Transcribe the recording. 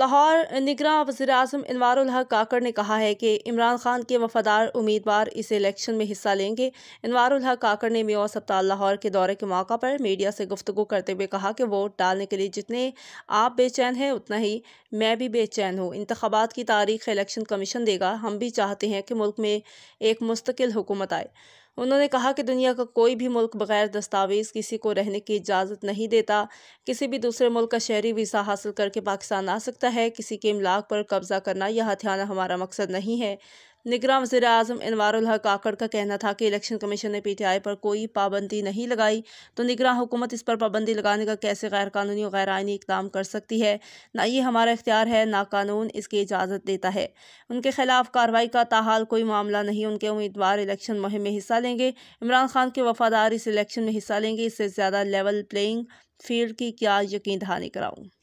लाहौर निगरान वजी अजम इनवार काकड़ ने कहा है कि इमरान खान के वफादार उम्मीदवार इस इलेक्शन में हिस्सा लेंगे इनवार काकड़ ने मेवा सप्ताह लाहौर के दौरे के मौका पर मीडिया से गुफ्तु करते हुए कहा कि वोट डालने के लिए जितने आप बेचैन हैं उतना ही मैं भी बेचैन हूँ इंतबात की तारीख इलेक्शन कमीशन देगा हम भी चाहते हैं कि मुल्क में एक मुस्तकिल हुकूमत आए उन्होंने कहा कि दुनिया का कोई भी मुल्क बगैर दस्तावेज़ किसी को रहने की इजाज़त नहीं देता किसी भी दूसरे मुल्क का शहरी वीज़ा हासिल करके पाकिस्तान आ सकता है किसी के इमलाक पर कब्ज़ा करना या हथियाना हमारा मकसद नहीं है निगरान वजी अजम अनवर काकड़ का कहना था कि इलेक्शन कमीशन ने पीटीआई पर कोई पाबंदी नहीं लगाई तो निगरान हुकूमत इस पर पाबंदी लगाने का कैसे गैरकानूनी और गैर आइनी इकदाम कर सकती है ना ये हमारा इख्तियार है ना कानून इसकी इजाज़त देता है उनके खिलाफ कार्रवाई का ताहाल कोई मामला नहीं उनके उम्मीदवार इलेक्शन मुहिम में हिस्सा लेंगे इमरान खान के वफादार इस इलेक्शन में हिस्सा लेंगे इससे ज़्यादा लेवल प्लेइंग फील्ड की क्या यकीन दहानी कराऊँ